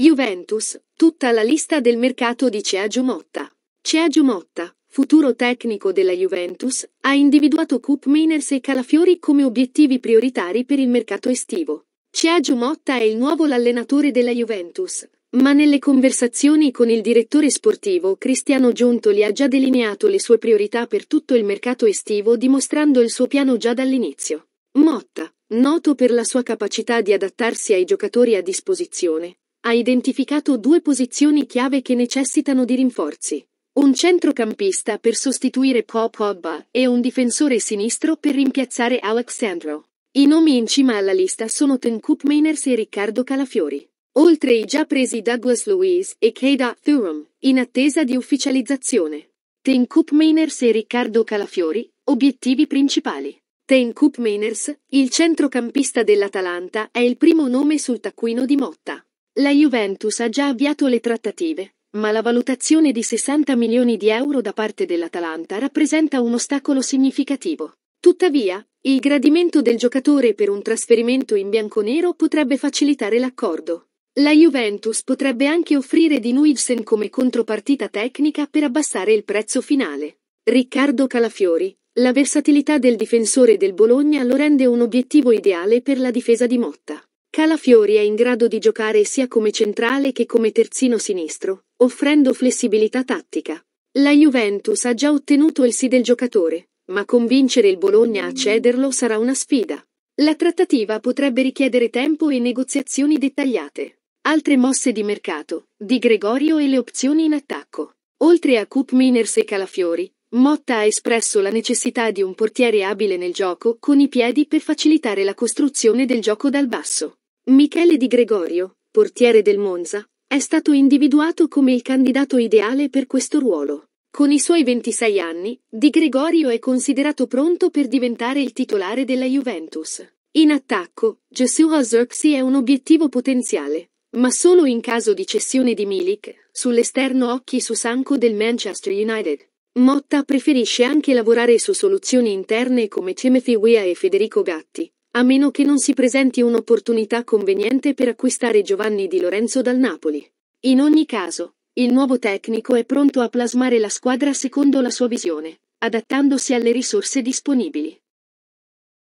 Juventus, tutta la lista del mercato di Ceagio Motta. Ceagio Motta, futuro tecnico della Juventus, ha individuato Coop Miners e Calafiori come obiettivi prioritari per il mercato estivo. Ceagio Motta è il nuovo allenatore della Juventus, ma nelle conversazioni con il direttore sportivo Cristiano Giuntoli ha già delineato le sue priorità per tutto il mercato estivo dimostrando il suo piano già dall'inizio. Motta, noto per la sua capacità di adattarsi ai giocatori a disposizione, ha identificato due posizioni chiave che necessitano di rinforzi. Un centrocampista per sostituire Paul Pogba e un difensore sinistro per rimpiazzare Alexandro. I nomi in cima alla lista sono Tencoop Mainers e Riccardo Calafiori. Oltre i già presi Douglas Louise e Keida Thurum, in attesa di ufficializzazione. Tencoop Mainers e Riccardo Calafiori, obiettivi principali. Tencoop Mainers, il centrocampista dell'Atalanta, è il primo nome sul taccuino di Motta. La Juventus ha già avviato le trattative, ma la valutazione di 60 milioni di euro da parte dell'Atalanta rappresenta un ostacolo significativo. Tuttavia, il gradimento del giocatore per un trasferimento in bianconero potrebbe facilitare l'accordo. La Juventus potrebbe anche offrire di Nuilsen come contropartita tecnica per abbassare il prezzo finale. Riccardo Calafiori, la versatilità del difensore del Bologna lo rende un obiettivo ideale per la difesa di Motta. Calafiori è in grado di giocare sia come centrale che come terzino sinistro, offrendo flessibilità tattica. La Juventus ha già ottenuto il sì del giocatore, ma convincere il Bologna a cederlo sarà una sfida. La trattativa potrebbe richiedere tempo e negoziazioni dettagliate. Altre mosse di mercato, di Gregorio e le opzioni in attacco. Oltre a Coop Miners e Calafiori, Motta ha espresso la necessità di un portiere abile nel gioco con i piedi per facilitare la costruzione del gioco dal basso. Michele Di Gregorio, portiere del Monza, è stato individuato come il candidato ideale per questo ruolo. Con i suoi 26 anni, Di Gregorio è considerato pronto per diventare il titolare della Juventus. In attacco, Joshua Zirksi è un obiettivo potenziale, ma solo in caso di cessione di Milik, sull'esterno occhi su Sanco del Manchester United. Motta preferisce anche lavorare su soluzioni interne come Timothy Weah e Federico Gatti, a meno che non si presenti un'opportunità conveniente per acquistare Giovanni Di Lorenzo dal Napoli. In ogni caso, il nuovo tecnico è pronto a plasmare la squadra secondo la sua visione, adattandosi alle risorse disponibili.